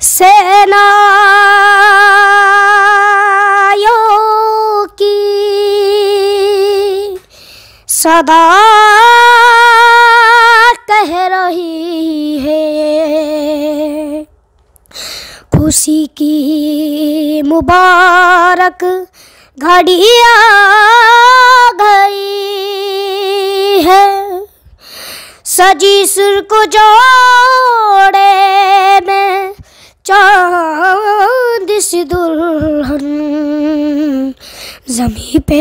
सेनायों की सदा कह रही है खुशी की मुबारक घड़िया गई है सजी सुर को जोड़े सी दुल्हन जमी पे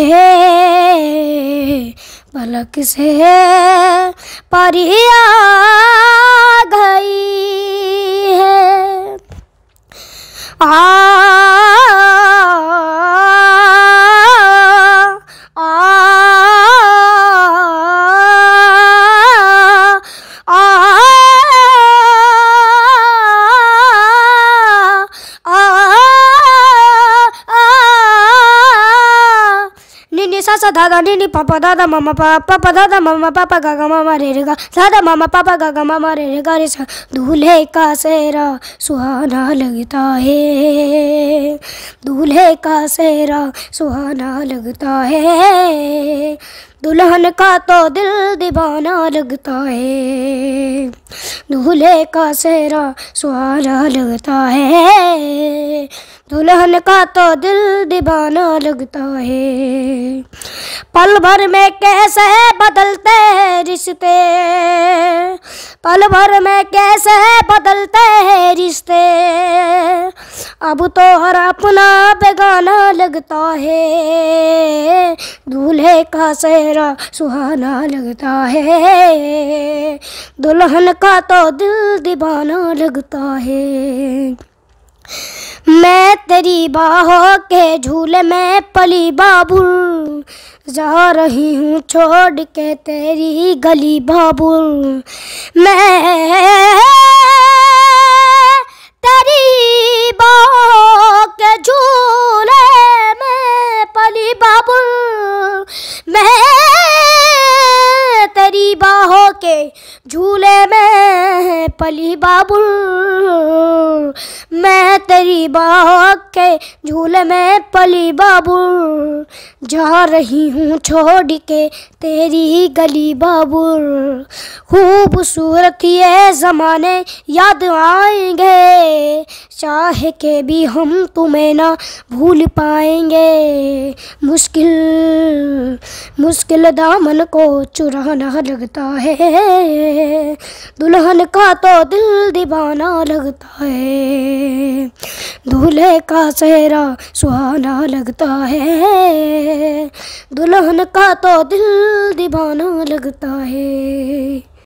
पलक से परिया गई है आ ni sa sa da da ni ni pa pa da da ma ma pa pa pa da da ma ma pa pa ga ga मामा पापा गागा मामा रे रे गारे सा दूल्हे का सेरा सुहाना लगता है दूल्हे का सेहरा सुहाना लगता है दुल्हन का तो दिल दीवाना लगता है दूल्हे का सेहरा सुहाना लगता है दुल्हन का तो दिल दीवाना लगता है पल भर में कैसे बदलते हैं रिश्ते पल भर में कैसे बदलते हैं रिश्ते अब तो हर अपना बेगाना लगता है दूल्हे का सेहरा सुहाना लगता है दुल्हन का तो दिल दीवाना लगता है मैं तेरी बाहों के झूले में पली बाबुल जा रही हूँ छोड़ के तेरी गली बाबुल मैं तेरी बाहों के झूले में पली बाबुल मैं तेरी बाहों के झूले में पली बाबुल तेरी बाग के झूले में पली बाबुर जा रही हूँ छोड़ के तेरी गली बाबुर खूबसूरत ये ज़माने याद आएंगे चाह के भी हम तुम्हें ना भूल पाएंगे मुश्किल मुश्किल दामन को चुराना लगता है दुल्हन का तो दिल दीवाना लगता है दूल्हे का सेहरा सुहाना लगता है दुल्हन का तो दिल दीवाना लगता है